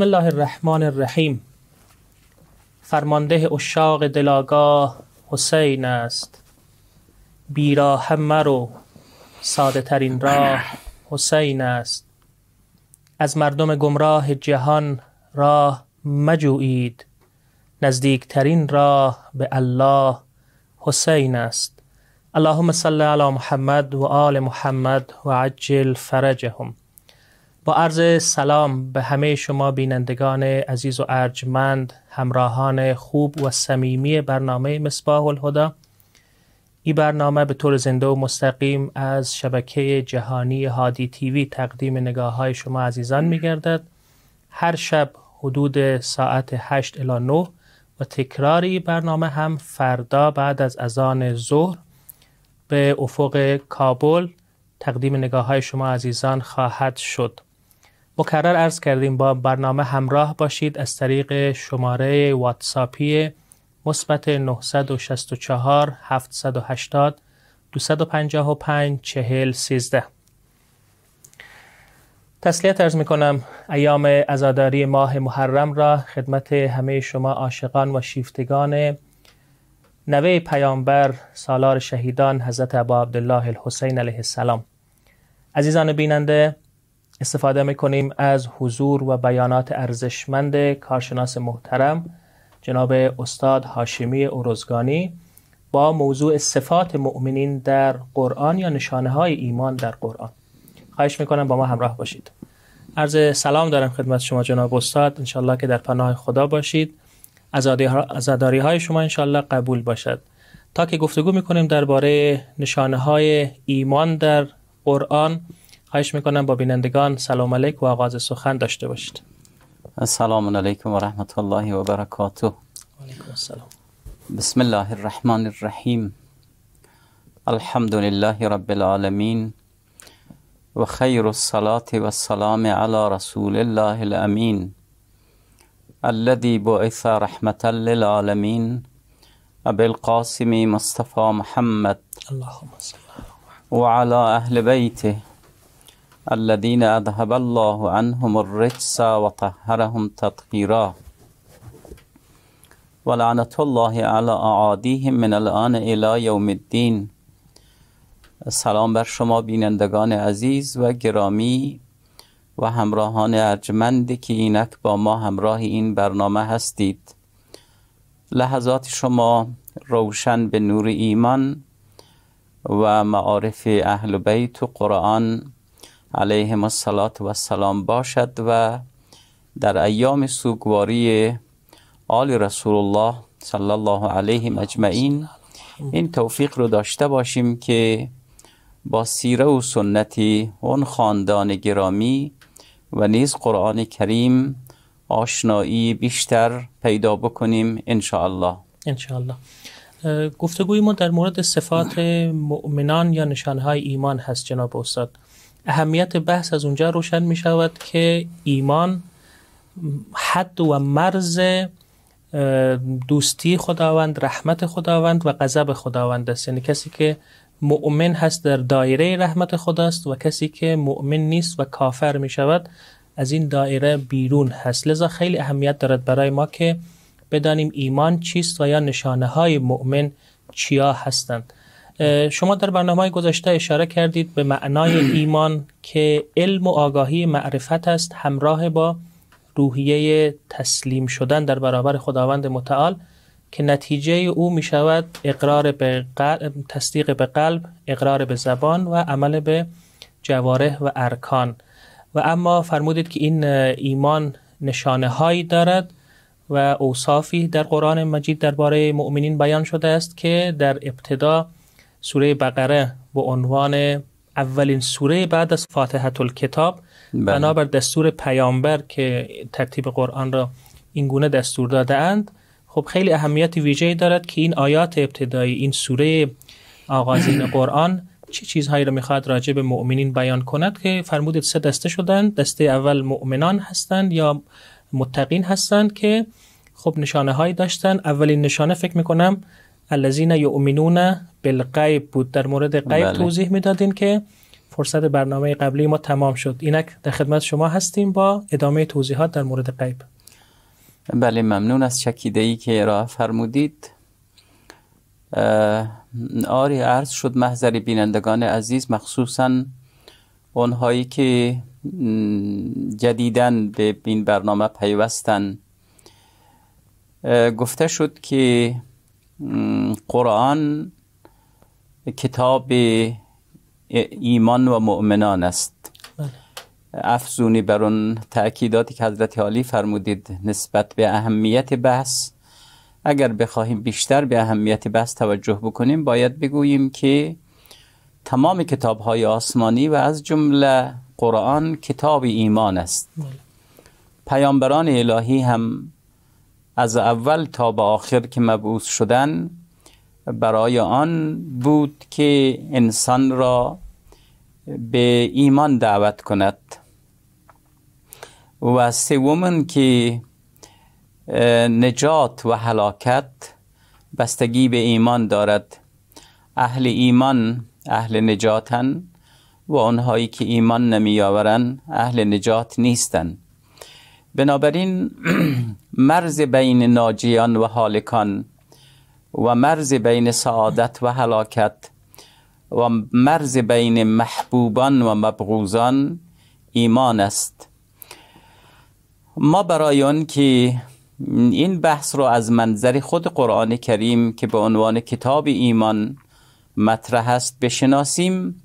بسم الله الرحمن الرحیم فرمانده اشاق دلاگاه حسین است بیراه مرو ساده ترین راه حسین است از مردم گمراه جهان راه نزدیک نزدیکترین راه به الله حسین است اللهم صل علی محمد و آل محمد و عجل فرجهم با عرض سلام به همه شما بینندگان عزیز و ارجمند همراهان خوب و صمیمی برنامه مصباح الهدا این برنامه به طور زنده و مستقیم از شبکه جهانی هادی تیوی تقدیم نگاه های شما عزیزان می هر شب حدود ساعت 8 الی 9 و تکرار این برنامه هم فردا بعد از اذان ظهر به افق کابل تقدیم نگاه های شما عزیزان خواهد شد. مکرر ارز کردیم با برنامه همراه باشید از طریق شماره واتساپی مثبت 964 780 255 40 13 تسلیت ارز می کنم ایام ازاداری ماه محرم را خدمت همه شما عاشقان و شیفتگان نوه پیامبر سالار شهیدان حضرت ابا عبدالله الحسین علیه السلام عزیزان بیننده استفاده میکنیم از حضور و بیانات ارزشمند کارشناس محترم جناب استاد هاشمی اورزگانی با موضوع صفات مؤمنین در قرآن یا نشانه های ایمان در قرآن خواهش میکنم با ما همراه باشید عرض سلام دارم خدمت شما جناب استاد انشالله که در پناه خدا باشید ازاداری های شما انشالله قبول باشد تا که گفتگو میکنیم درباره نشانه های ایمان در قرآن خواهش میکنم با بینندگان سلام علیک و آغاز سخن داشته باشید السلام علیکم و رحمت الله و برکاته السلام بسم الله الرحمن الرحیم الحمد لله رب العالمین و خیر الصلاة والسلام على رسول الله الامین الذي بعث رحمة للعالمين أبي القاسم مصطفى محمد اللهم صل وعلى أهل بيته الذين أذهب الله عنهم الرجس وطهرهم تطهيرا ولعنة الله على أعاديهم من الان الى يوم الدين سلام بر شما بینندگان عزیز و گرامی و همراهان ارجمندی که اینک با ما همراه این برنامه هستید لحظات شما روشن به نور ایمان و معارف اهل بیت و قرآن علیهم صلات و سلام باشد و در ایام سوگواری آل رسول الله صلی الله علیه اجمعین این توفیق رو داشته باشیم که با سیره و سنتی اون خاندان گرامی و نیز قرآن کریم آشنایی بیشتر پیدا بکنیم انشاءالله انشاءالله گفتگوی ما در مورد صفات مؤمنان یا نشانهای ایمان هست جناب استاد اهمیت بحث از اونجا روشن می شود که ایمان حد و مرز دوستی خداوند رحمت خداوند و غضب خداوند است یعنی کسی که مؤمن هست در دایره رحمت خداست و کسی که مؤمن نیست و کافر می شود از این دایره بیرون هست لذا خیلی اهمیت دارد برای ما که بدانیم ایمان چیست و یا نشانه های مؤمن چیا هستند شما در برنامه گذشته اشاره کردید به معنای ایمان که علم و آگاهی معرفت است همراه با روحیه تسلیم شدن در برابر خداوند متعال که نتیجه او می شود اقرار به قلب، تصدیق به قلب، اقرار به زبان و عمل به جواره و ارکان و اما فرمودید که این ایمان نشانه هایی دارد و اوصافی در قرآن مجید درباره مؤمنین بیان شده است که در ابتدا سوره بقره با عنوان اولین سوره بعد از فاتحه الکتاب بله. بنابر دستور پیامبر که ترتیب قرآن را اینگونه دستور داده اند خب خیلی اهمیت ویژه دارد که این آیات ابتدایی این سوره آغازین قرآن چه چیزهایی را میخواد راجع به مؤمنین بیان کند که فرمودید سه دسته شدند دسته اول مؤمنان هستند یا متقین هستند که خب نشانه هایی داشتن اولین نشانه فکر میکنم الذین یؤمنون بالغیب بود در مورد غیب بله. توضیح میدادین که فرصت برنامه قبلی ما تمام شد اینک در خدمت شما هستیم با ادامه توضیحات در مورد غیب بله ممنون از شکیده ای که ارائه فرمودید آری عرض شد محضر بینندگان عزیز مخصوصا اونهایی که جدیدن به این برنامه پیوستن گفته شد که قرآن کتاب ایمان و مؤمنان است بله. افزونی بر اون تأکیداتی که حضرت عالی فرمودید نسبت به اهمیت بحث اگر بخواهیم بیشتر به اهمیت بحث توجه بکنیم باید بگوییم که تمام کتاب های آسمانی و از جمله قرآن کتاب ایمان است بله. پیامبران الهی هم از اول تا به آخر که مبعوث شدن برای آن بود که انسان را به ایمان دعوت کند و سوم که نجات و هلاکت بستگی به ایمان دارد اهل ایمان اهل نجاتن و آنهایی که ایمان نمیآورند اهل نجات نیستند بنابراین مرز بین ناجیان و حالکان و مرز بین سعادت و هلاکت و مرز بین محبوبان و مبغوزان ایمان است ما برای اون که این بحث رو از منظر خود قرآن کریم که به عنوان کتاب ایمان مطرح است بشناسیم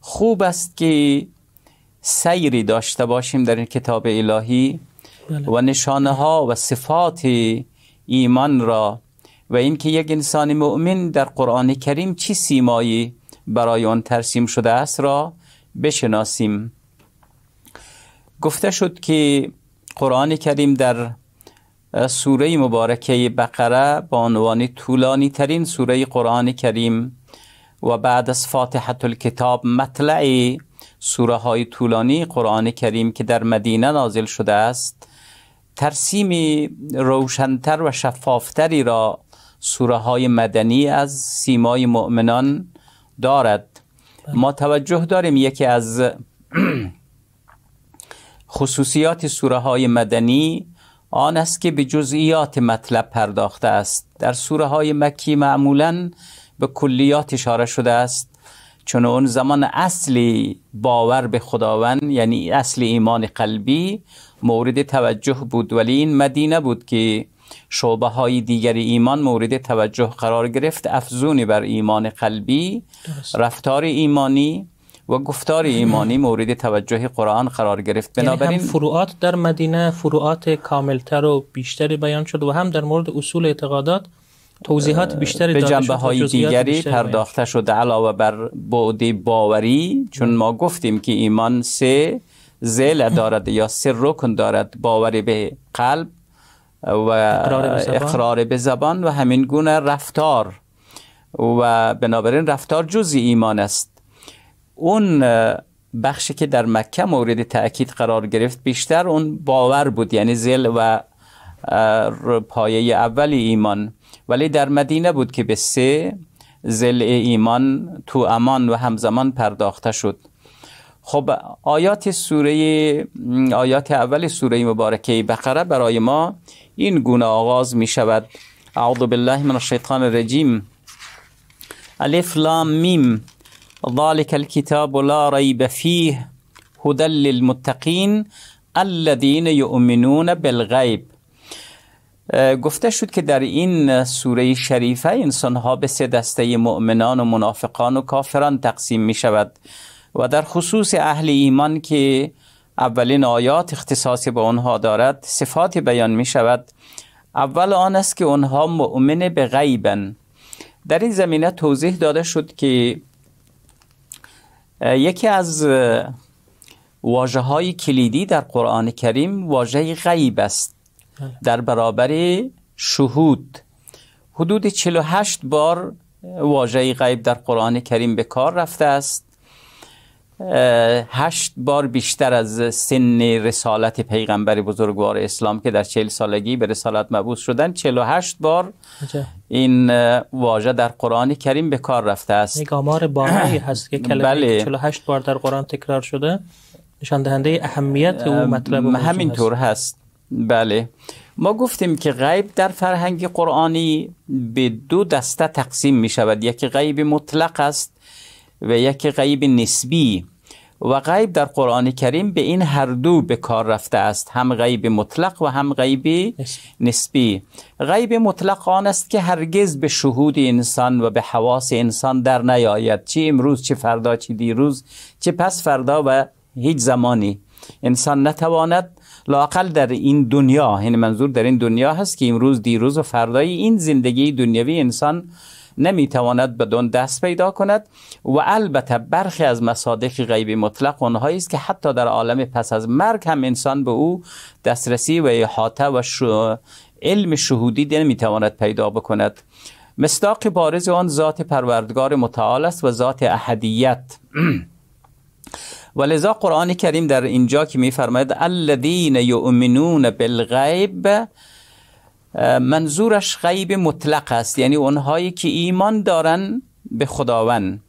خوب است که سیری داشته باشیم در این کتاب الهی بله. و نشانه ها و صفات ایمان را و اینکه یک انسان مؤمن در قرآن کریم چی سیمایی برای آن ترسیم شده است را بشناسیم گفته شد که قرآن کریم در سوره مبارکه بقره با عنوان طولانی ترین سوره قرآن کریم و بعد از فاتحه الکتاب مطلع سوره های طولانی قرآن کریم که در مدینه نازل شده است ترسیم روشنتر و شفافتری را سوره های مدنی از سیمای مؤمنان دارد بله. ما توجه داریم یکی از خصوصیات سوره های مدنی آن است که به جزئیات مطلب پرداخته است در سوره های مکی معمولا به کلیات اشاره شده است چون اون زمان اصلی باور به خداوند یعنی اصل ایمان قلبی مورد توجه بود ولی این مدینه بود که شعبه های دیگر ایمان مورد توجه قرار گرفت افزونی بر ایمان قلبی رفتار ایمانی و گفتار ایمانی مورد توجه قرآن قرار گرفت یعنی بنابراین فروعات در مدینه فروعات کاملتر و بیشتری بیان شد و هم در مورد اصول اعتقادات توضیحات بیشتری به جنبه های دیگری پرداخته شده علاوه بر بعد باوری چون ما گفتیم که ایمان سه زیل دارد یا سر رکن دارد باوری به قلب و اقرار به زبان و همین گونه رفتار و بنابراین رفتار جزی ایمان است اون بخشی که در مکه مورد تاکید قرار گرفت بیشتر اون باور بود یعنی زل و پایه اول ایمان ولی در مدینه بود که به سه زل ایمان تو امان و همزمان پرداخته شد خب آیات سوره آیات اول سوره مبارکه بقره برای ما این گونه آغاز می شود اعوذ بالله من الشیطان الرجیم الف لام میم ذلک الکتاب لا ريب فیه هدى للمتقین الذين يؤمنون بالغیب گفته شد که در این سوره شریفه انسان ها به سه دسته مؤمنان و منافقان و کافران تقسیم می شود و در خصوص اهل ایمان که اولین آیات اختصاصی به آنها دارد صفات بیان می شود اول آن است که آنها مؤمن به غیبن در این زمینه توضیح داده شد که یکی از واجه های کلیدی در قرآن کریم واژه غیب است بله. در برابر شهود حدود 48 بار واژه غیب در قرآن کریم به کار رفته است هشت بار بیشتر از سن رسالت پیغمبر بزرگوار اسلام که در چهل سالگی به رسالت مبوس شدن چهل و هشت بار این واژه در قرآن کریم به کار رفته است یک آمار هست که کلمه بله. هشت بار در قرآن تکرار شده نشان دهنده اهمیت او مطلب همینطور هست. هست بله ما گفتیم که غیب در فرهنگ قرآنی به دو دسته تقسیم می شود یکی غیب مطلق است و یک غیب نسبی و غیب در قرآن کریم به این هر دو به کار رفته است هم غیب مطلق و هم غیب نسبی غیب مطلق آن است که هرگز به شهود انسان و به حواس انسان در نیاید چه امروز چه فردا چه دیروز چه پس فردا و هیچ زمانی انسان نتواند لاقل در این دنیا این یعنی منظور در این دنیا هست که امروز دیروز و فردای این زندگی دنیوی انسان نمیتواند بدون دست پیدا کند و البته برخی از مصادیق غیب مطلق آنهایی است که حتی در عالم پس از مرگ هم انسان به او دسترسی و احاطه و علم شهودی نمیتواند پیدا بکند مصداق بارز آن ذات پروردگار متعال است و ذات احدیت و لذا قرآن کریم در اینجا که میفرماید الذین یؤمنون بالغیب منظورش غیب مطلق است یعنی اونهایی که ایمان دارن به خداوند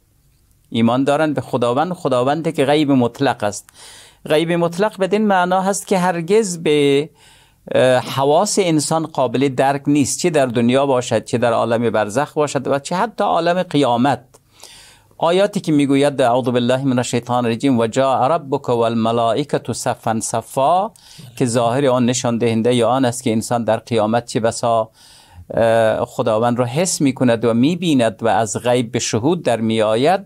ایمان دارن به خداوند خداوند که غیب مطلق است غیب مطلق بدین معنا هست که هرگز به حواس انسان قابل درک نیست چه در دنیا باشد چه در عالم برزخ باشد و چه حتی عالم قیامت آیاتی که میگوید اعوذ بالله من الشیطان الرجیم و جا ربک تو صفا صفا که ظاهر آن نشان دهنده یا آن است که انسان در قیامت چه بسا خداوند را حس میکند و میبیند و از غیب به شهود در میآید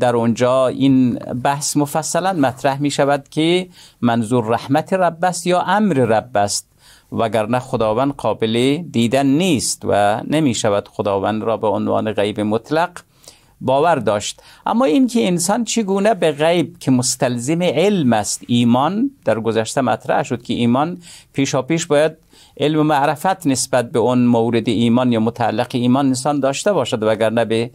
در اونجا این بحث مفصلا مطرح می شود که منظور رحمت رب است یا امر رب است وگرنه خداوند قابل دیدن نیست و نمی شود خداوند را به عنوان غیب مطلق باور داشت اما اینکه انسان چگونه به غیب که مستلزم علم است ایمان در گذشته مطرح شد که ایمان پیشا پیش باید علم و معرفت نسبت به اون مورد ایمان یا متعلق ایمان انسان داشته باشد وگرنه به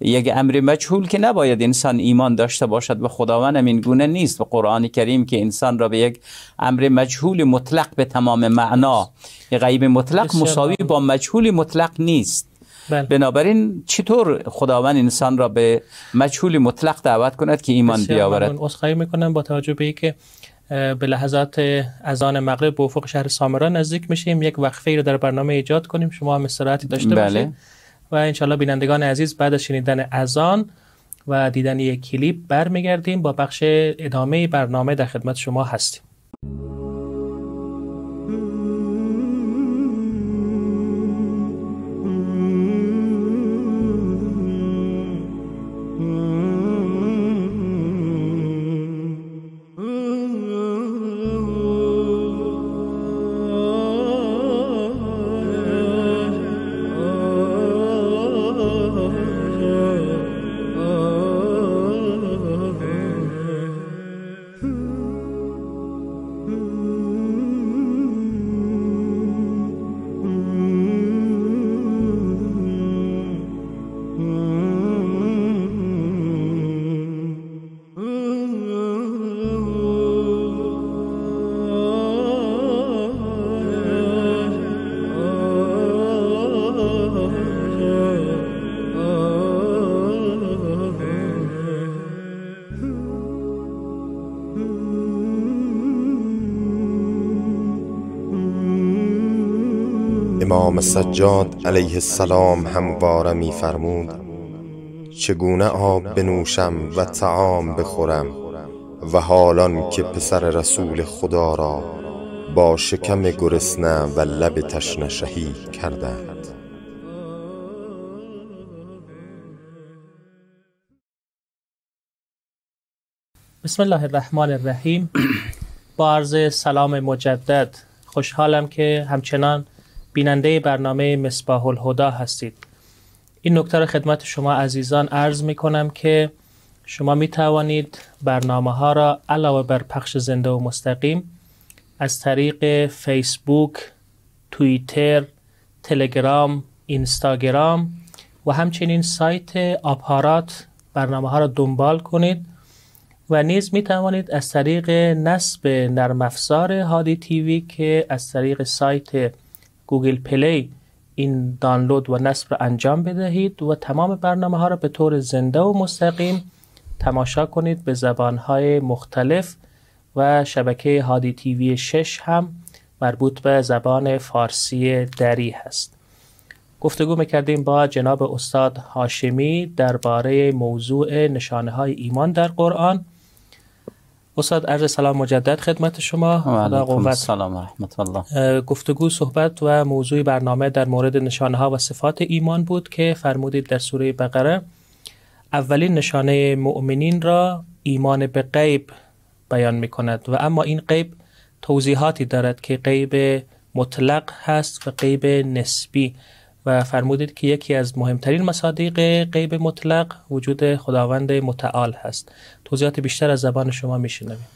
یک امر مجهول که نباید انسان ایمان داشته باشد و خداوند این گونه نیست و قرآن کریم که انسان را به یک امر مجهول مطلق به تمام معنا غیب مطلق مساوی با مجهول مطلق نیست بله. بنابراین چطور خداوند انسان را به مجهول مطلق دعوت کند که ایمان بیاورد اسخای میکنم با توجه به که به لحظات اذان مغرب به افق شهر سامرا نزدیک میشیم یک وقفه ای رو در برنامه ایجاد کنیم شما هم استراحتی داشته بله. باشید و انشالله بینندگان عزیز بعد از شنیدن اذان و دیدن یک کلیپ برمیگردیم با بخش ادامه برنامه در خدمت شما هستیم امام سجاد علیه السلام همواره می فرمود چگونه آب بنوشم و تعام بخورم و حالان که پسر رسول خدا را با شکم گرسنه و لب تشنه شهید کردم بسم الله الرحمن الرحیم با عرض سلام مجدد خوشحالم که همچنان بیننده برنامه مصباح الهدا هستید این نکته را خدمت شما عزیزان عرض می کنم که شما می توانید برنامه ها را علاوه بر پخش زنده و مستقیم از طریق فیسبوک، توییتر، تلگرام، اینستاگرام و همچنین سایت آپارات برنامه ها را دنبال کنید و نیز می توانید از طریق نصب نرم افزار هادی تیوی که از طریق سایت گوگل پلی این دانلود و نصب را انجام بدهید و تمام برنامه ها را به طور زنده و مستقیم تماشا کنید به زبان های مختلف و شبکه هادی تیوی 6 هم مربوط به زبان فارسی دری هست گفتگو میکردیم با جناب استاد هاشمی درباره موضوع نشانه های ایمان در قرآن استاد عرض سلام مجدد خدمت شما خدا قوت سلام رحمت الله گفتگو صحبت و موضوع برنامه در مورد نشانه ها و صفات ایمان بود که فرمودید در سوره بقره اولین نشانه مؤمنین را ایمان به غیب بیان می کند و اما این غیب توضیحاتی دارد که غیب مطلق هست و غیب نسبی و فرمودید که یکی از مهمترین مصادیق غیب مطلق وجود خداوند متعال هست توضیحات بیشتر از زبان شما میشنویم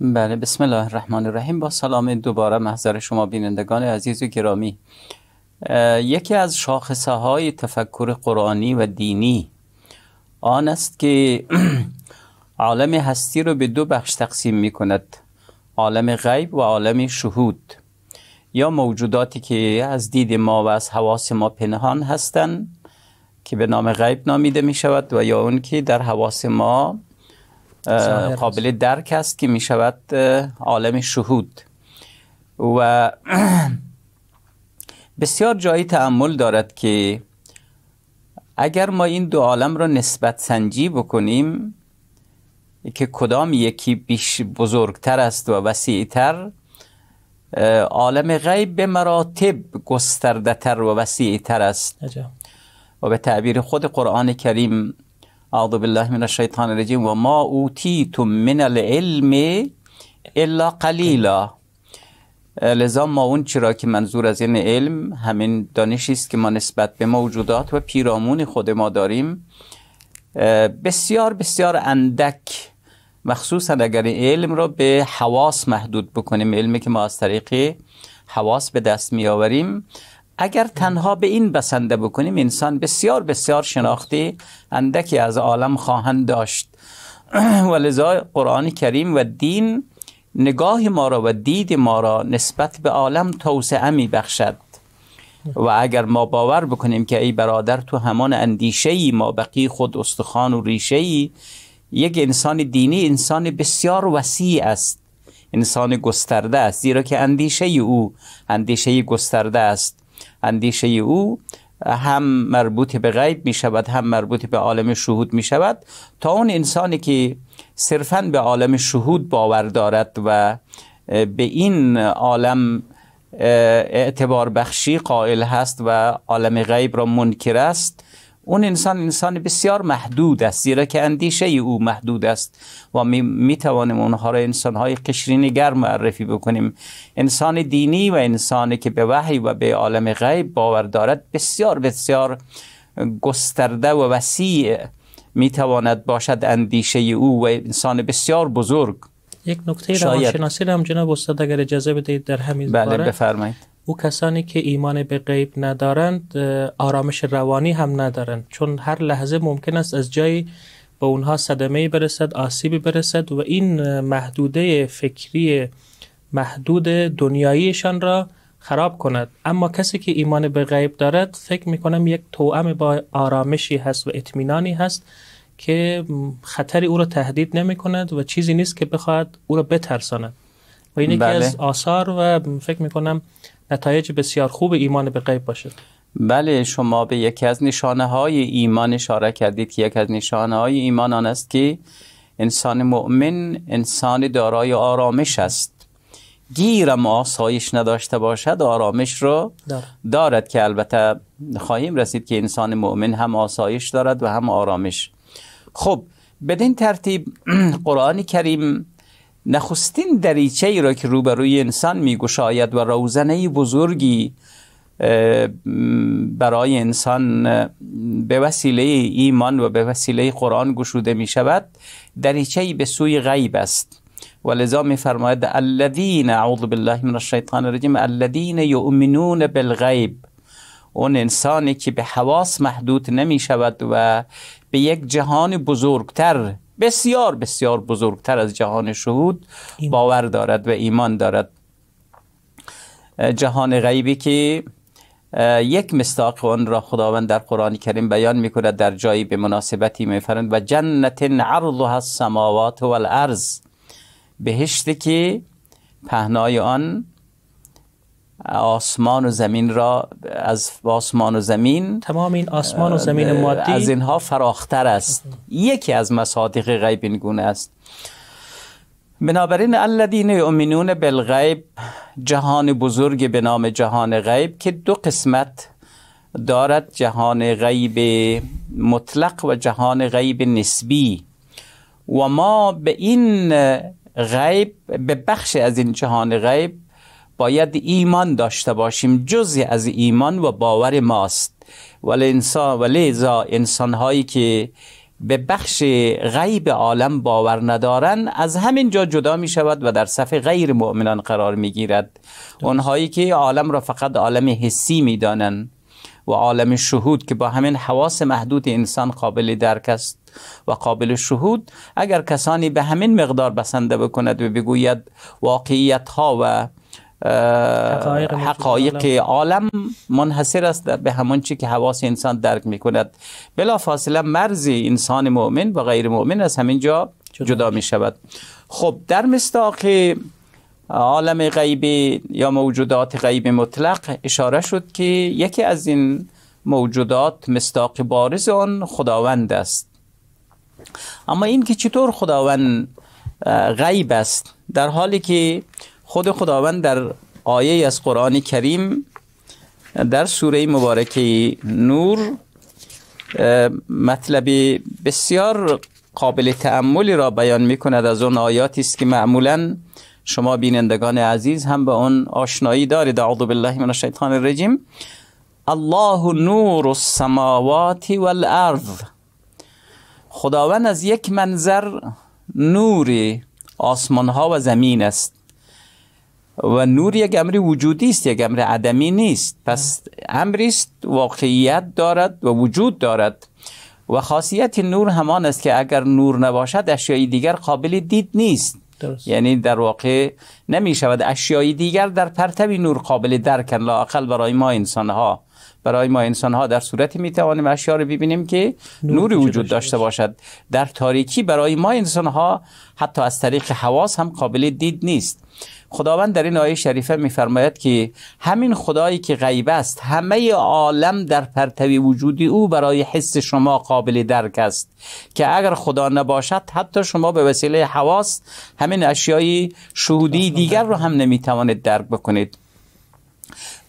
بله بسم الله الرحمن الرحیم با سلام دوباره محضر شما بینندگان عزیز و گرامی یکی از شاخصه های تفکر قرآنی و دینی آن است که عالم هستی رو به دو بخش تقسیم می کند عالم غیب و عالم شهود یا موجوداتی که از دید ما و از حواس ما پنهان هستند که به نام غیب نامیده می شود و یا اون که در حواس ما قابل درک است که می شود عالم شهود و بسیار جایی تعمل دارد که اگر ما این دو عالم را نسبت سنجی بکنیم که کدام یکی بیش بزرگتر است و وسیعتر عالم غیب به مراتب گسترده تر و وسیعتر است و به تعبیر خود قرآن کریم اعوذ بالله من الشیطان الرجیم و ما اوتیتم من العلم الا قلیلا لذا ما اون چرا که منظور از این علم همین دانشی است که ما نسبت به موجودات و پیرامون خود ما داریم بسیار بسیار اندک مخصوصا اگر این علم را به حواس محدود بکنیم علمی که ما از طریق حواس به دست آوریم اگر تنها به این بسنده بکنیم انسان بسیار بسیار شناختی اندکی از عالم خواهند داشت و لذا قرآن کریم و دین نگاه ما را و دید ما را نسبت به عالم توسعه می بخشد و اگر ما باور بکنیم که ای برادر تو همان اندیشه ای ما بقی خود استخوان و ریشه ای یک انسان دینی انسان بسیار وسیع است انسان گسترده است زیرا که اندیشه او اندیشه گسترده است اندیشه او هم مربوط به غیب می شود هم مربوط به عالم شهود می شود تا اون انسانی که صرفا به عالم شهود باور دارد و به این عالم اعتبار بخشی قائل هست و عالم غیب را منکر است اون انسان انسان بسیار محدود است زیرا که اندیشه او محدود است و می, توانیم اونها را انسان های قشرین گرم معرفی بکنیم انسان دینی و انسانی که به وحی و به عالم غیب باور دارد بسیار بسیار گسترده و وسیع می تواند باشد اندیشه او و انسان بسیار بزرگ یک نکته روانشناسی هم جناب استاد اگر اجازه بدهید در همین بله بفرمایید او کسانی که ایمان به غیب ندارند آرامش روانی هم ندارند چون هر لحظه ممکن است از جایی به اونها صدمه برسد آسیبی برسد و این محدوده فکری محدود دنیاییشان را خراب کند اما کسی که ایمان به غیب دارد فکر می کنم یک توأم با آرامشی هست و اطمینانی هست که خطری او را تهدید نمی کند و چیزی نیست که بخواهد او را بترساند و این بله. از آثار و فکر می کنم نتایج بسیار خوب ایمان به غیب باشد بله شما به یکی از نشانه های ایمان اشاره کردید که یکی از نشانه های ایمان آن است که انسان مؤمن انسان دارای آرامش است گیرم آسایش نداشته باشد آرامش رو دارد که البته خواهیم رسید که انسان مؤمن هم آسایش دارد و هم آرامش خب بدین ترتیب قرآن کریم نخستین دریچه ای را که روبروی انسان میگشاید و روزنه بزرگی برای انسان به وسیله ایمان و به وسیله قرآن گشوده می شود دریچه به سوی غیب است ولذا می فرماید الذین اعوذ بالله من الشیطان الرجیم الذین یؤمنون بالغیب اون انسانی که به حواس محدود نمی شود و به یک جهان بزرگتر بسیار بسیار بزرگتر از جهان شهود باور دارد و ایمان دارد جهان غیبی که یک مستاق آن را خداوند در قرآن کریم بیان می کند در جایی به مناسبتی می و جنت عرضها السماوات والارض بهشتی که پهنای آن آسمان و زمین را از آسمان و زمین تمام این آسمان و زمین مادی از اینها فراختر است یکی از مصادیق غیب این گونه است بنابراین الذین یؤمنون بالغیب جهان بزرگ به نام جهان غیب که دو قسمت دارد جهان غیب مطلق و جهان غیب نسبی و ما به این غیب به بخش از این جهان غیب باید ایمان داشته باشیم جزی از ایمان و باور ماست ولی انسان ولیزا انسان هایی که به بخش غیب عالم باور ندارن از همین جا جدا می شود و در صف غیر مؤمنان قرار می گیرد اونهایی که عالم را فقط عالم حسی می دانن و عالم شهود که با همین حواس محدود انسان قابل درک است و قابل شهود اگر کسانی به همین مقدار بسنده بکند و بگوید واقعیت ها و حقایق, عالم منحصر است به همان چی که حواس انسان درک می کند بلا فاصله مرز انسان مؤمن و غیر مؤمن از همین جا جدا می شود خب در مستاق عالم غیبی یا موجودات غیب مطلق اشاره شد که یکی از این موجودات مستاق بارز آن خداوند است اما این که چطور خداوند غیب است در حالی که خود خداوند در آیه از قرآن کریم در سوره مبارکه نور مطلب بسیار قابل تعملی را بیان می کند از اون آیاتی است که معمولا شما بینندگان عزیز هم به اون آشنایی دارید اعوذ بالله من الشیطان الرجیم الله نور السماوات والارض خداوند از یک منظر نوری آسمان ها و زمین است و نور یک امر وجودی است یک امر عدمی نیست پس امری است واقعیت دارد و وجود دارد و خاصیت نور همان است که اگر نور نباشد اشیای دیگر قابل دید نیست یعنی در واقع نمی شود اشیای دیگر در پرتب نور قابل درکن لاقل برای ما انسان ها برای ما انسان ها در صورتی می توانیم اشیا رو ببینیم که نوری وجود داشته باشد در تاریکی برای ما انسان ها حتی از طریق حواس هم قابل دید نیست خداوند در این آیه شریفه میفرماید که همین خدایی که غیب است همه عالم در پرتوی وجودی او برای حس شما قابل درک است که اگر خدا نباشد حتی شما به وسیله حواس همین اشیای شهودی دیگر رو هم نمیتوانید درک بکنید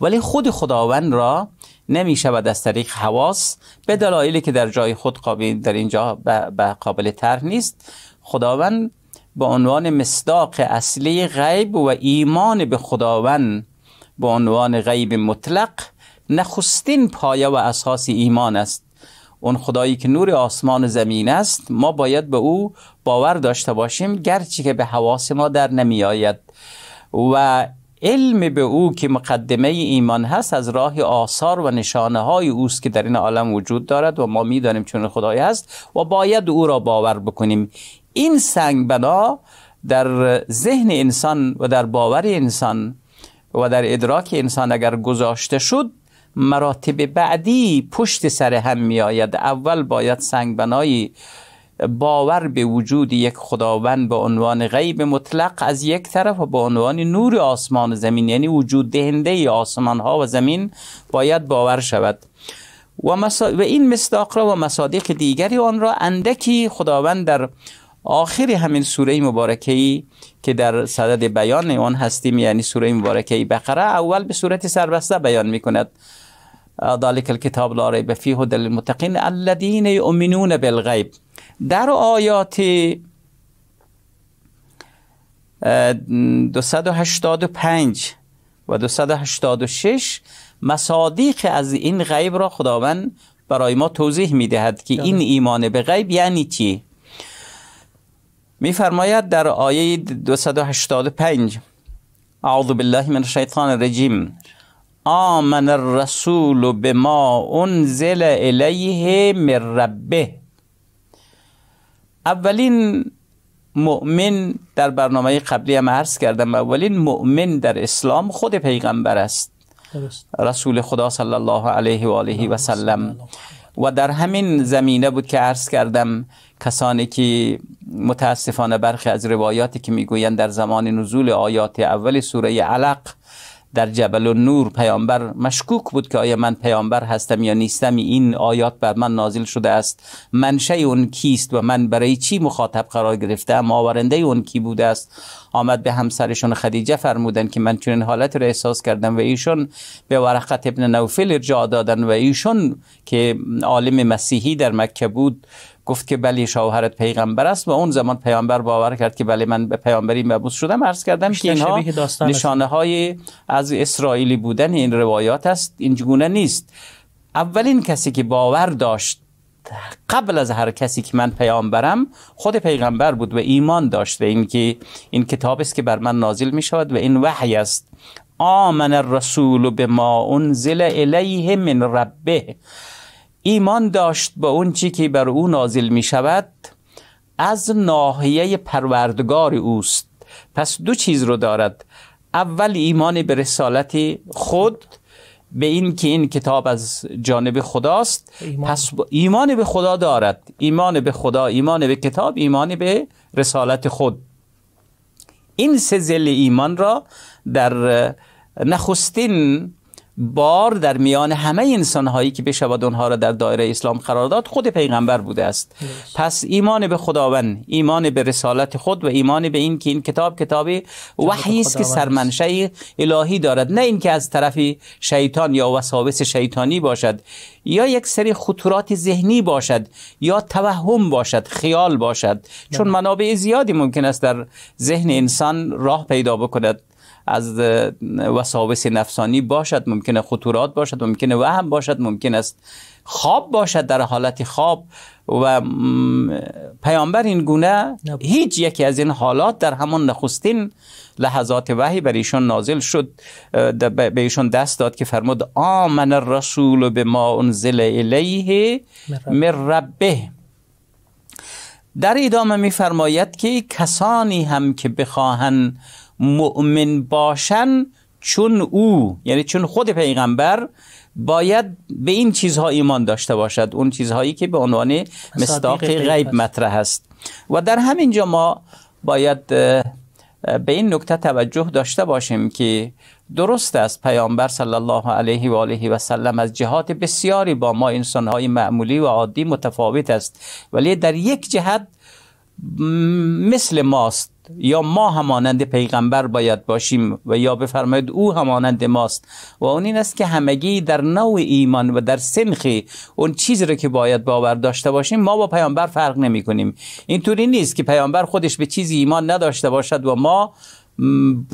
ولی خود خداوند را نمی شود از طریق حواس به دلایلی که در جای خود قابل در اینجا به قابل طرح نیست خداوند به عنوان مصداق اصلی غیب و ایمان به خداوند به عنوان غیب مطلق نخستین پایه و اساس ایمان است اون خدایی که نور آسمان و زمین است ما باید به او باور داشته باشیم گرچه که به حواس ما در نمی آید و علم به او که مقدمه ایمان هست از راه آثار و نشانه های اوست که در این عالم وجود دارد و ما میدانیم چون خدای هست و باید او را باور بکنیم این سنگ بنا در ذهن انسان و در باور انسان و در ادراک انسان اگر گذاشته شد مراتب بعدی پشت سر هم می آید اول باید سنگ بنای باور به وجود یک خداوند به عنوان غیب مطلق از یک طرف و به عنوان نور آسمان و زمین یعنی وجود دهنده آسمان ها و زمین باید باور شود و, و این مصداق را و مصادیق دیگری آن را اندکی خداوند در آخر همین سوره ای که در صدد بیان آن هستیم یعنی سوره مبارکه بقره اول به صورت سربسته بیان می کند ذالک الکتاب لا ریب فیه هدى للمتقین الذین یؤمنون بالغیب در آیات 285 و 286 مصادیق از این غیب را خداوند برای ما توضیح می که این ایمان به غیب یعنی چی میفرماید در آیه 285 اعوذ بالله من الشیطان الرجیم آمن الرسول ما انزل الیه من ربه اولین مؤمن در برنامه قبلی هم عرض کردم اولین مؤمن در اسلام خود پیغمبر است رسول خدا صلی الله علیه و آله و سلم و در همین زمینه بود که عرض کردم کسانی که متاسفانه برخی از روایاتی که میگویند در زمان نزول آیات اول سوره علق در جبل و نور پیامبر مشکوک بود که آیا من پیامبر هستم یا نیستم این آیات بر من نازل شده است منشه اون کیست و من برای چی مخاطب قرار گرفتم آورنده اون کی بوده است آمد به همسرشون خدیجه فرمودن که من چنین حالت رو احساس کردم و ایشون به ورقت ابن نوفل ارجاع دادن و ایشون که عالم مسیحی در مکه بود گفت که بلی شوهرت پیغمبر است و اون زمان پیامبر باور کرد که بله من به پیامبری مبعوث شدم عرض کردم که اینها نشانه های از اسرائیلی بودن این روایات است این نیست اولین کسی که باور داشت قبل از هر کسی که من پیامبرم خود پیغمبر بود و ایمان داشت به اینکه این کتاب است که بر من نازل می شود و این وحی است آمن الرسول به ما انزل الیه من ربه ایمان داشت به اون چی که بر او نازل می شود از ناحیه پروردگار اوست پس دو چیز رو دارد اول ایمان به رسالت خود به این که این کتاب از جانب خداست ایمان. پس ایمان به خدا دارد ایمان به خدا ایمان به کتاب ایمان به رسالت خود این سه زل ایمان را در نخستین بار در میان همه انسان هایی که بشود اونها را در دایره اسلام قرار داد خود پیغمبر بوده است پس ایمان به خداوند ایمان به رسالت خود و ایمان به این که این کتاب کتاب وحی است که سرمنشه الهی دارد نه اینکه از طرف شیطان یا وساوس شیطانی باشد یا یک سری خطورات ذهنی باشد یا توهم باشد خیال باشد چون منابع زیادی ممکن است در ذهن انسان راه پیدا بکند از وساوس نفسانی باشد ممکنه خطورات باشد ممکنه وهم باشد ممکن است خواب باشد در حالت خواب و پیامبر این گونه هیچ یکی از این حالات در همان نخستین لحظات وحی بر ایشان نازل شد به ایشان دست داد که فرمود آمن الرسول به ما انزل الیه من ربه در ادامه می که کسانی هم که بخواهند مؤمن باشن چون او یعنی چون خود پیغمبر باید به این چیزها ایمان داشته باشد اون چیزهایی که به عنوان مصداق غیب مطرح است و در همین جا ما باید به این نکته توجه داشته باشیم که درست است پیامبر صلی الله علیه و آله و سلم از جهات بسیاری با ما انسانهای معمولی و عادی متفاوت است ولی در یک جهت مثل ماست یا ما همانند پیغمبر باید باشیم و یا بفرماید او همانند ماست و اون این است که همگی در نوع ایمان و در سنخی اون چیزی رو که باید باور داشته باشیم ما با پیامبر فرق نمی کنیم اینطوری نیست که پیامبر خودش به چیزی ایمان نداشته باشد و ما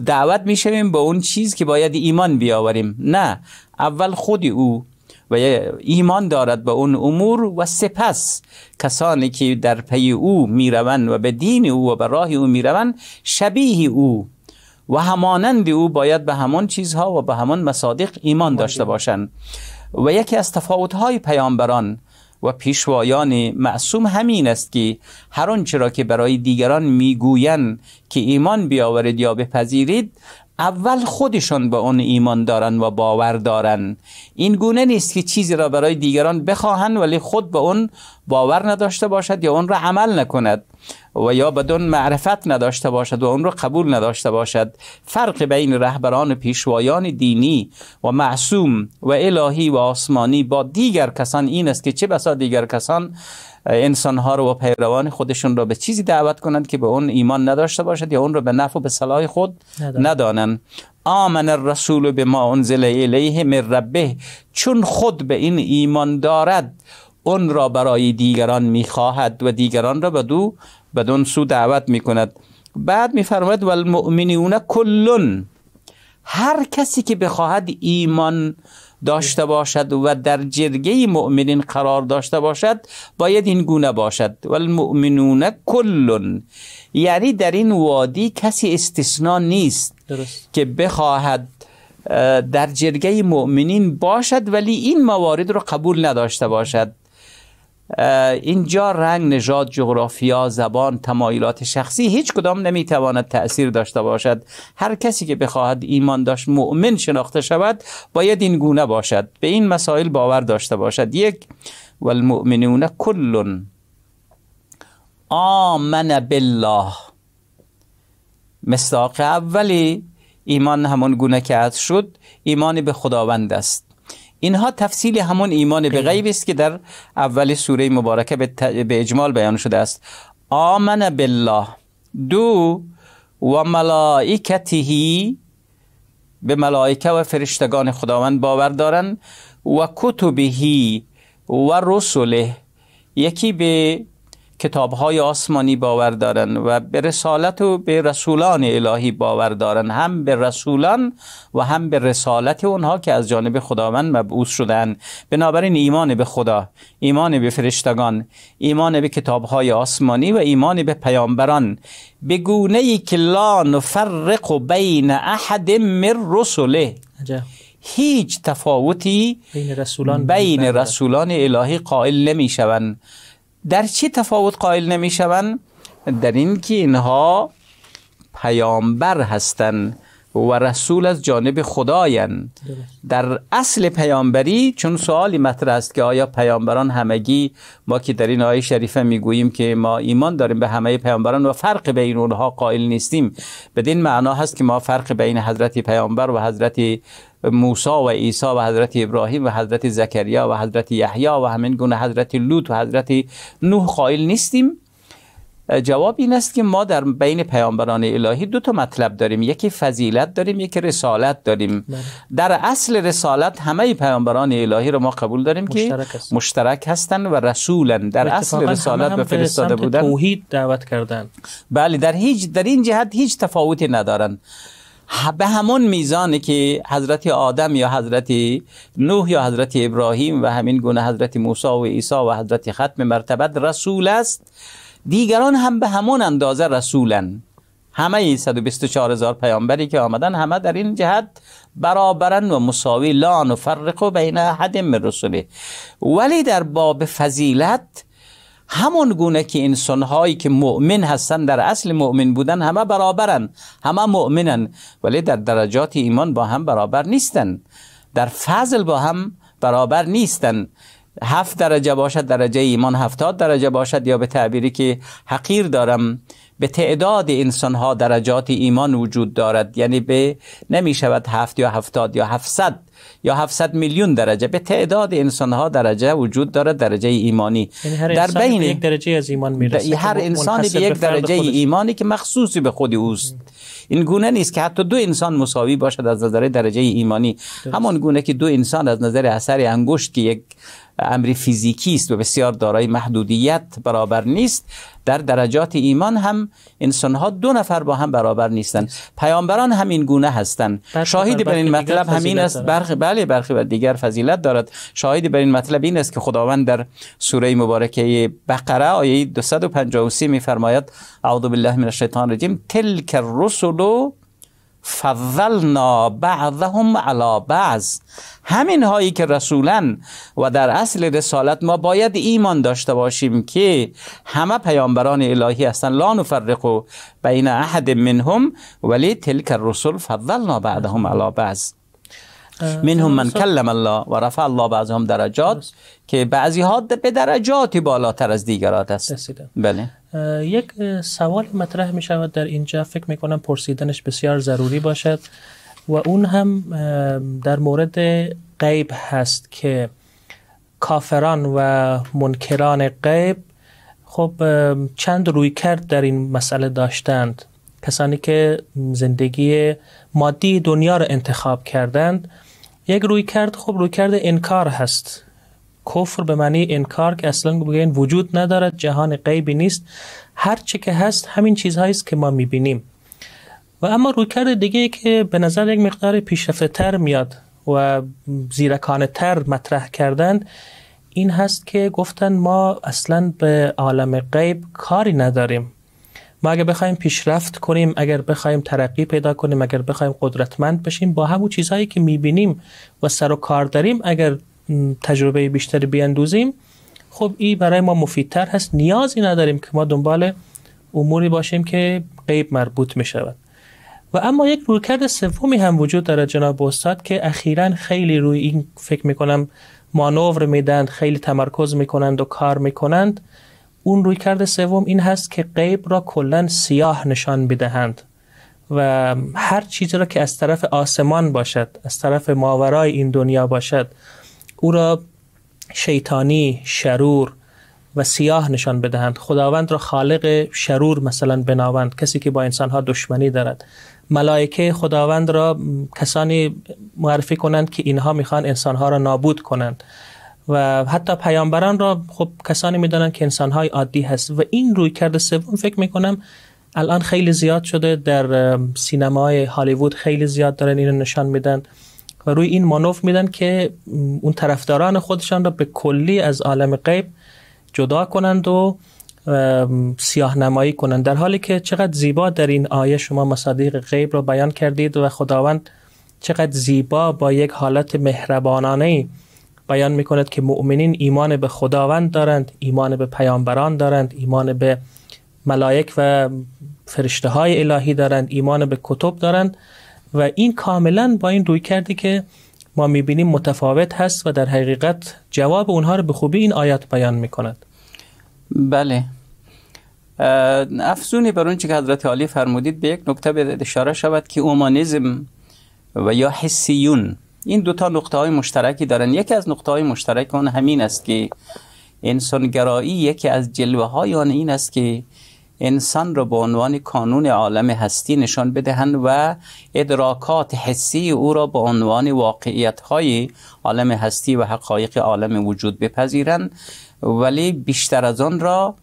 دعوت می شویم به اون چیز که باید ایمان بیاوریم نه اول خود او و ایمان دارد به اون امور و سپس کسانی که در پی او میروند و به دین او و به راه او میروند شبیه او و همانند او باید به همان چیزها و به همان مصادیق ایمان داشته باشند و یکی از های پیامبران و پیشوایان معصوم همین است که هر آنچه را که برای دیگران میگویند که ایمان بیاورید یا بپذیرید اول خودشان به اون ایمان دارن و باور دارن این گونه نیست که چیزی را برای دیگران بخواهند ولی خود به اون باور نداشته باشد یا اون را عمل نکند و یا بدون معرفت نداشته باشد و اون را قبول نداشته باشد فرق بین رهبران پیشوایان دینی و معصوم و الهی و آسمانی با دیگر کسان این است که چه بسا دیگر کسان انسان ها رو و پیروان خودشون رو به چیزی دعوت کنند که به اون ایمان نداشته باشد یا اون رو به نفع و به صلاح خود ندانند آمن الرسول به ما انزل الیه من ربه چون خود به این ایمان دارد اون را برای دیگران میخواهد و دیگران را به دو بدون سو دعوت میکند بعد میفرماید والمؤمنون کلون هر کسی که بخواهد ایمان داشته باشد و در جرگه مؤمنین قرار داشته باشد باید این گونه باشد و المؤمنون کلون یعنی در این وادی کسی استثنا نیست درست. که بخواهد در جرگه مؤمنین باشد ولی این موارد رو قبول نداشته باشد اینجا رنگ نژاد جغرافیا زبان تمایلات شخصی هیچ کدام نمیتواند تأثیر داشته باشد هر کسی که بخواهد ایمان داشت مؤمن شناخته شود باید این گونه باشد به این مسائل باور داشته باشد یک والمؤمنون کل آمن بالله مصداق اولی ایمان همون گونه که از شد ایمان به خداوند است اینها تفصیل همون ایمان به غیب است که در اول سوره مبارکه به, اجمال بیان شده است آمن بالله دو و ملائکته به ملائکه و فرشتگان خداوند باور دارند و کتبه و رسله یکی به کتابهای آسمانی باور دارن و به رسالت و به رسولان الهی باور دارن هم به رسولان و هم به رسالت اونها که از جانب خداوند مبعوث شدن بنابراین ایمان به خدا ایمان به فرشتگان ایمان به کتابهای آسمانی و ایمان به پیامبران به گونه ای که لا نفرق بین احد من رسله هیچ تفاوتی بین رسولان, بین رسولان الهی قائل نمی شوند در چه تفاوت قائل نمی شوند در که اینها پیامبر هستند و رسول از جانب خدایند در اصل پیامبری چون سوالی مطرح است که آیا پیامبران همگی ما که در این آیه شریفه میگوییم که ما ایمان داریم به همه پیامبران و فرق بین اونها قائل نیستیم بدین معنا هست که ما فرق بین حضرت پیامبر و حضرت موسی و عیسی و حضرت ابراهیم و حضرت زکریا و حضرت یحیی و همین گونه حضرت لوط و حضرت نوح قائل نیستیم جواب این است که ما در بین پیامبران الهی دو تا مطلب داریم یکی فضیلت داریم یکی رسالت داریم بله. در اصل رسالت همه پیامبران الهی رو ما قبول داریم مشترک که مشترک هستند و رسولن در اصل رسالت به فرستاده بودن توحید دعوت کردن بله در هیچ در این جهت هیچ تفاوتی ندارن به همون میزانی که حضرت آدم یا حضرت نوح یا حضرت ابراهیم و همین گونه حضرت موسی و عیسی و حضرت ختم مرتبت رسول است دیگران هم به همون اندازه رسولن همه 124 هزار پیامبری که آمدن همه در این جهت برابرن و مساوی لا و بین احد من رسوله ولی در باب فضیلت همان گونه که انسان هایی که مؤمن هستند در اصل مؤمن بودن همه برابرن همه مؤمنن ولی در درجات ایمان با هم برابر نیستن در فضل با هم برابر نیستن هفت درجه باشد درجه ایمان هفتاد درجه باشد یا به تعبیری که حقیر دارم به تعداد انسان ها درجات ایمان وجود دارد یعنی به نمی شود هفت یا هفتاد یا هفتصد یا 700 میلیون درجه به تعداد انسان ها درجه وجود دارد درجه ایمانی یعنی هر در بین یک درجه از ایمان میرسه هر انسانی به یک درجه ایمانی که مخصوصی به خودی اوست این گونه نیست که حتی دو انسان مساوی باشد از نظر درجه ایمانی همان گونه که دو انسان از نظر اثر انگشت که یک امر فیزیکی است و بسیار دارای محدودیت برابر نیست در درجات ایمان هم انسان ها دو نفر با هم برابر نیستند پیامبران همین گونه هستند شاهد بر این مطلب همین است برخ بله برخی و دیگر فضیلت دارد شاهد بر این مطلب این است که خداوند در سوره مبارکه بقره آیه 253 میفرماید اعوذ بالله من الشیطان الرجیم تلک الرسل فضلنا بعضهم علی بعض همین هایی که رسولا و در اصل رسالت ما باید ایمان داشته باشیم که همه پیامبران الهی هستند لا نفرق بین احد منهم ولی تلک الرسل فضلنا بعضهم علی بعض منهم من کلم الله و رفع الله بعضهم درجات درست. که بعضی ها به درجاتی بالاتر از دیگرات است بله یک سوال مطرح می شود در اینجا فکر می کنم پرسیدنش بسیار ضروری باشد و اون هم در مورد غیب هست که کافران و منکران غیب خب چند روی کرد در این مسئله داشتند کسانی که زندگی مادی دنیا را انتخاب کردند یک روی کرد خب روی کرد انکار هست کفر به معنی انکار که اصلا بگوین وجود ندارد جهان غیبی نیست هر چه که هست همین چیزهایی است که ما میبینیم و اما روی کرد دیگه که به نظر یک مقدار پیشرفته تر میاد و زیرکانه تر مطرح کردند این هست که گفتن ما اصلا به عالم غیب کاری نداریم ما اگر بخوایم پیشرفت کنیم اگر بخوایم ترقی پیدا کنیم اگر بخوایم قدرتمند بشیم با همون چیزهایی که میبینیم و سر و کار داریم اگر تجربه بیشتری بیاندوزیم خب این برای ما مفیدتر هست نیازی نداریم که ما دنبال اموری باشیم که غیب مربوط می و اما یک رویکرد سومی هم وجود داره جناب استاد که اخیرا خیلی روی این فکر میکنم، مانور میدن خیلی تمرکز میکنند و کار میکنند اون کرده سوم این هست که غیب را کلا سیاه نشان بدهند و هر چیزی را که از طرف آسمان باشد از طرف ماورای این دنیا باشد او را شیطانی شرور و سیاه نشان بدهند خداوند را خالق شرور مثلا بناوند کسی که با انسانها دشمنی دارد ملائکه خداوند را کسانی معرفی کنند که اینها میخوان انسانها را نابود کنند و حتی پیامبران را خب کسانی میدانند که های عادی هست و این روی کرده سوم فکر میکنم الان خیلی زیاد شده در سینمای هالیوود خیلی زیاد دارن اینو نشان میدن و روی این مانوف میدن که اون طرفداران خودشان را به کلی از عالم غیب جدا کنند و سیاه نمایی کنند در حالی که چقدر زیبا در این آیه شما مصادیق غیب را بیان کردید و خداوند چقدر زیبا با یک حالت مهربانانه بیان میکند که مؤمنین ایمان به خداوند دارند ایمان به پیامبران دارند ایمان به ملائک و فرشته های الهی دارند ایمان به کتب دارند و این کاملا با این روی کردی که ما میبینیم متفاوت هست و در حقیقت جواب اونها رو به خوبی این آیات بیان میکند بله افزونی بر اونچه که حضرت عالی فرمودید به یک نکته اشاره شود که اومانیزم و یا حسیون این دوتا نقطه های مشترکی دارن یکی از نقطه های مشترک آن همین است که انسانگرایی یکی از جلوه های آن این است که انسان را به عنوان کانون عالم هستی نشان بدهند و ادراکات حسی او را به عنوان واقعیت های عالم هستی و حقایق عالم وجود بپذیرند ولی بیشتر از آن را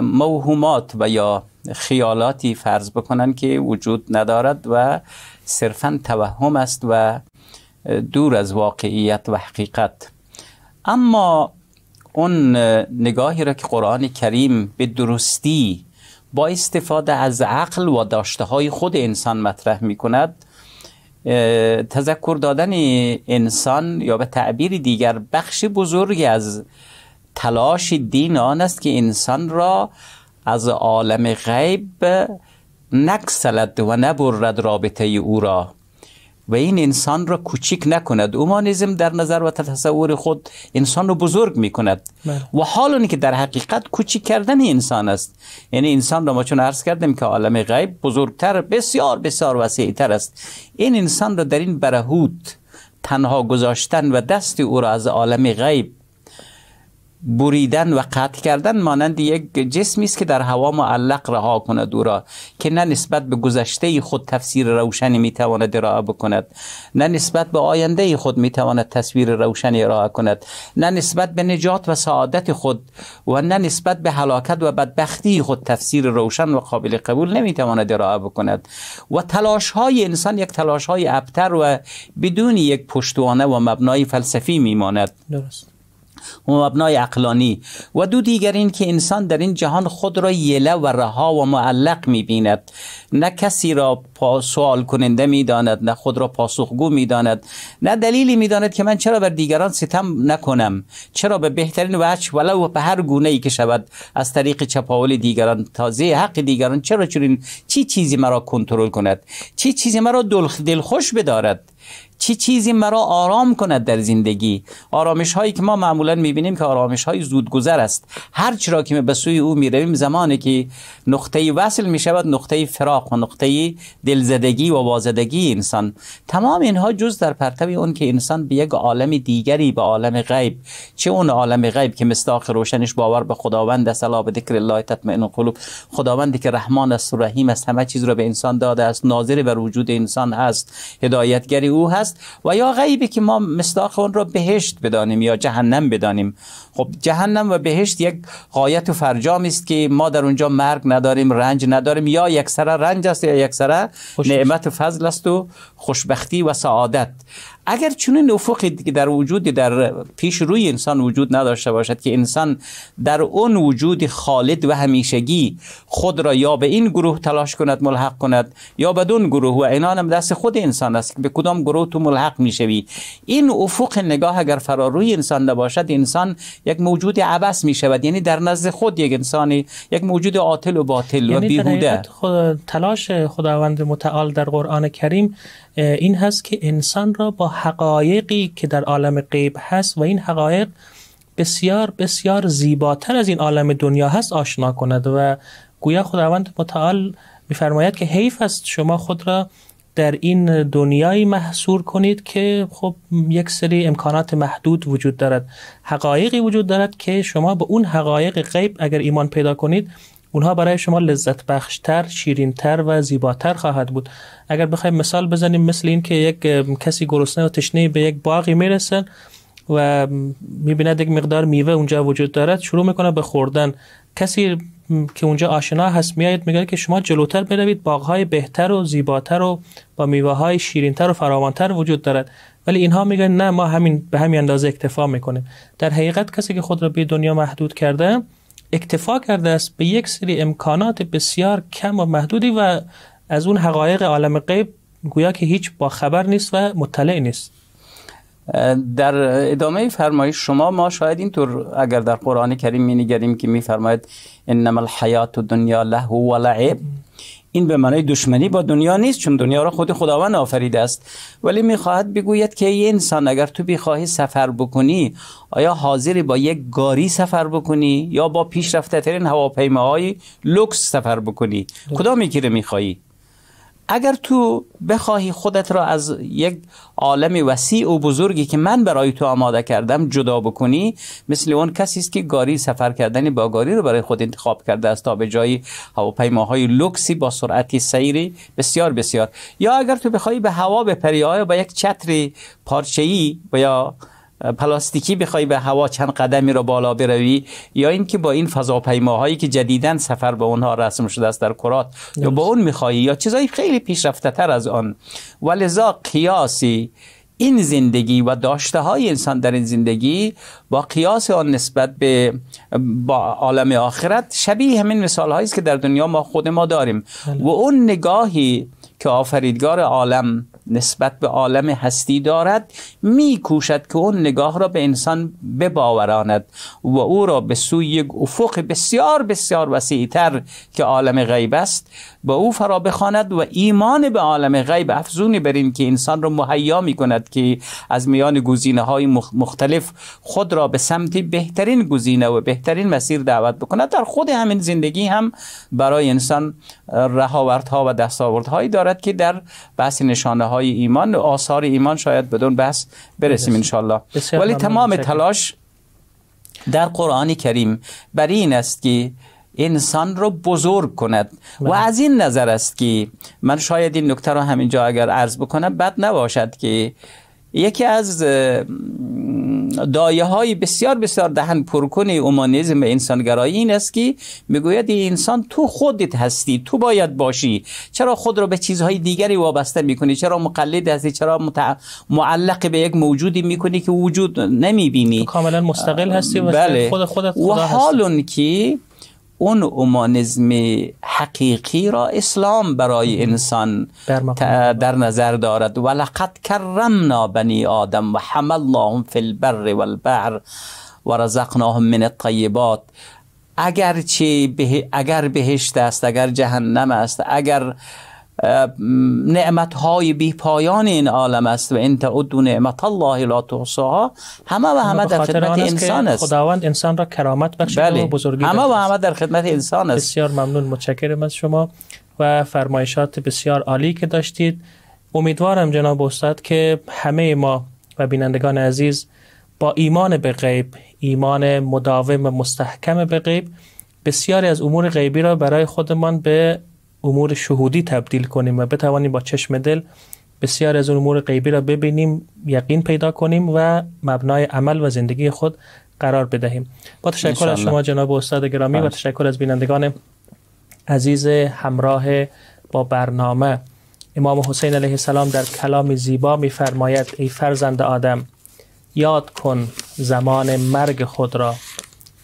موهومات و یا خیالاتی فرض بکنن که وجود ندارد و صرفا توهم است و دور از واقعیت و حقیقت اما اون نگاهی را که قرآن کریم به درستی با استفاده از عقل و داشته های خود انسان مطرح می کند تذکر دادن انسان یا به تعبیر دیگر بخش بزرگ از تلاش دین آن است که انسان را از عالم غیب نکسلد و نبرد رابطه او را و این انسان را کوچیک نکند اومانیزم در نظر و تصور خود انسان را بزرگ می کند بله. و حال که در حقیقت کوچیک کردن انسان است یعنی انسان را ما چون عرض کردیم که عالم غیب بزرگتر بسیار بسیار وسیعتر تر است این انسان را در این برهوت تنها گذاشتن و دست او را از عالم غیب بریدن و قطع کردن مانند یک جسمی است که در هوا معلق رها کند او را که نه نسبت به گذشته خود تفسیر روشنی میتواند ارائه بکند نه نسبت به آینده خود میتواند تصویر روشنی ارائه کند نه نسبت به نجات و سعادت خود و نه نسبت به هلاکت و بدبختی خود تفسیر روشن و قابل قبول نمیتواند ارائه بکند و تلاش های انسان یک تلاش های ابتر و بدون یک پشتوانه و مبنای فلسفی میماند درست و مبنای اقلانی و دو دیگر این که انسان در این جهان خود را یله و رها و معلق میبیند نه کسی را سوال کننده داند نه خود را پاسخگو داند نه دلیلی میداند که من چرا بر دیگران ستم نکنم چرا به بهترین وجه ولو به هر گونه ای که شود از طریق چپاول دیگران تازه حق دیگران چرا چنین چی چیزی مرا کنترل کند چی چیزی مرا دلخوش بدارد چی چیزی مرا آرام کند در زندگی آرامش هایی که ما معمولا میبینیم که آرامش های زودگذر است هر چرا که به سوی او میرویم زمانی که نقطه وصل میشود نقطه فراق و نقطه دلزدگی و وازدگی انسان تمام اینها جز در پرتو اون که انسان به یک عالم دیگری به عالم غیب چه اون عالم غیب که مستاخ روشنش باور به خداوند است الا به ذکر الله تطمئن قلوب خداوندی که رحمان است و رحیم است همه چیز را به انسان داده است ناظر بر وجود انسان هست هدایتگری او هست و یا غیبی که ما مصداق اون را بهشت بدانیم یا جهنم بدانیم خب جهنم و بهشت یک غایت و فرجام است که ما در اونجا مرگ نداریم رنج نداریم یا یک سره رنج است یا یک سره نعمت و فضل است و خوشبختی و سعادت اگر چنین افقی که در وجود در پیش روی انسان وجود نداشته باشد که انسان در اون وجود خالد و همیشگی خود را یا به این گروه تلاش کند ملحق کند یا به دون گروه و اینان هم دست خود انسان است که به کدام گروه تو ملحق می شوی این افق نگاه اگر روی انسان نباشد انسان یک موجود عبس می شود یعنی در نزد خود یک انسانی یک موجود عاطل و باطل یعنی و بیهوده خود تلاش خداوند متعال در قرآن کریم این هست که انسان را با حقایقی که در عالم غیب هست و این حقایق بسیار بسیار زیباتر از این عالم دنیا هست آشنا کند و گویا خداوند متعال میفرماید که حیف است شما خود را در این دنیایی محصور کنید که خب یک سری امکانات محدود وجود دارد حقایقی وجود دارد که شما به اون حقایق غیب اگر ایمان پیدا کنید اونها برای شما لذت بخشتر شیرینتر و زیباتر خواهد بود اگر بخوایم مثال بزنیم مثل این که یک کسی گرسنه و تشنه به یک باغی میرسه و میبیند یک مقدار میوه اونجا وجود دارد شروع میکنه به خوردن کسی که اونجا آشنا هست میاد میگه که شما جلوتر بروید باغهای بهتر و زیباتر و با میوه های شیرینتر و فراوانتر وجود دارد ولی اینها میگن نه ما همین به همین اندازه اکتفا میکنیم در حقیقت کسی که خود را به دنیا محدود کرده اکتفا کرده است به یک سری امکانات بسیار کم و محدودی و از اون حقایق عالم غیب گویا که هیچ با خبر نیست و مطلع نیست در ادامه فرمایش شما ما شاید اینطور اگر در قرآن کریم می نگریم که فرماید انما الحیات دنیا له و لعب این به معنای دشمنی با دنیا نیست چون دنیا را خود خداوند آفریده است ولی میخواهد بگوید که یه انسان اگر تو بخواهی سفر بکنی آیا حاضری با یک گاری سفر بکنی یا با پیشرفته ترین هواپیماهای لوکس سفر بکنی کدام یکی رو میخواهی اگر تو بخواهی خودت را از یک عالم وسیع و بزرگی که من برای تو آماده کردم جدا بکنی مثل اون کسی است که گاری سفر کردن با گاری رو برای خود انتخاب کرده است تا به جای هواپیماهای لوکسی با سرعتی سیری بسیار بسیار یا اگر تو بخواهی به هوا بپری آیا با یک چتر پارچه‌ای یا پلاستیکی بخوای به هوا چند قدمی رو بالا بروی یا اینکه با این فضاپیماهایی که جدیدن سفر به اونها رسم شده است در کرات یا با اون میخوایی یا چیزایی خیلی پیشرفته تر از آن ولذا قیاسی این زندگی و داشته های انسان در این زندگی با قیاس آن نسبت به با عالم آخرت شبیه همین مثال است که در دنیا ما خود ما داریم بله. و اون نگاهی که آفریدگار عالم نسبت به عالم هستی دارد میکوشد که اون نگاه را به انسان بباوراند و او را به سوی یک افق بسیار بسیار وسیعتر که عالم غیب است با او فرا بخواند و ایمان به عالم غیب افزونی بر این که انسان را مهیا می کند که از میان گزینه های مختلف خود را به سمت بهترین گزینه و بهترین مسیر دعوت بکند در خود همین زندگی هم برای انسان ها و هایی دارد که در بحث نشانه های ایمان و آثار ایمان شاید بدون بحث برسیم انشالله ولی تمام تلاش در قرآن کریم بر این است که انسان رو بزرگ کند و بله. از این نظر است که من شاید این نکته رو همینجا اگر عرض بکنم بد نباشد که یکی از دایه های بسیار بسیار دهن پرکن اومانیزم و انسانگرایی این است که میگوید انسان تو خودت هستی تو باید باشی چرا خود را به چیزهای دیگری وابسته میکنی چرا مقلد هستی چرا متع... معلق به یک موجودی میکنی که وجود نمیبینی کاملا مستقل هستی و بله. خود خودت خدا و حالون که اون اومانیزم حقیقی را اسلام برای انسان در نظر دارد و لقد کرمنا بنی آدم و حملناهم فی البر و ورزقناهم و رزقناهم من الطیبات اگر چه اگر بهشت است اگر جهنم است اگر نعمت های بی پایان این عالم است و انت تعدوا نعمت الله لا تحصاها همه و همه در خدمت انسان است خداوند انسان را کرامت بخشیده بله. و بزرگی همه و همه در خدمت انسان است بسیار ممنون متشکرم از شما و فرمایشات بسیار عالی که داشتید امیدوارم جناب استاد که همه ما و بینندگان عزیز با ایمان به غیب ایمان مداوم و مستحکم به غیب بسیاری از امور غیبی را برای خودمان به امور شهودی تبدیل کنیم و بتوانیم با چشم دل بسیار از امور غیبی را ببینیم یقین پیدا کنیم و مبنای عمل و زندگی خود قرار بدهیم با تشکر از شما جناب استاد گرامی و بله. تشکر از بینندگان عزیز همراه با برنامه امام حسین علیه السلام در کلام زیبا میفرماید ای فرزند آدم یاد کن زمان مرگ خود را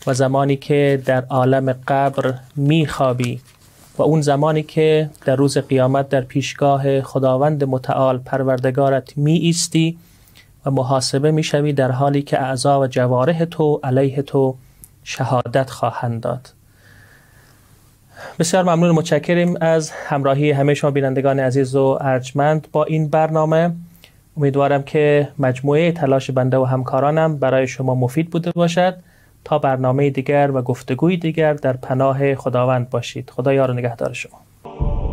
و زمانی که در عالم قبر میخوابی و اون زمانی که در روز قیامت در پیشگاه خداوند متعال پروردگارت می ایستی و محاسبه می شوی در حالی که اعضا و جوارح تو علیه تو شهادت خواهند داد بسیار ممنون متشکریم از همراهی همه شما بینندگان عزیز و ارجمند با این برنامه امیدوارم که مجموعه تلاش بنده و همکارانم برای شما مفید بوده باشد تا برنامه دیگر و گفتگوی دیگر در پناه خداوند باشید خدا یار و نگهدار شما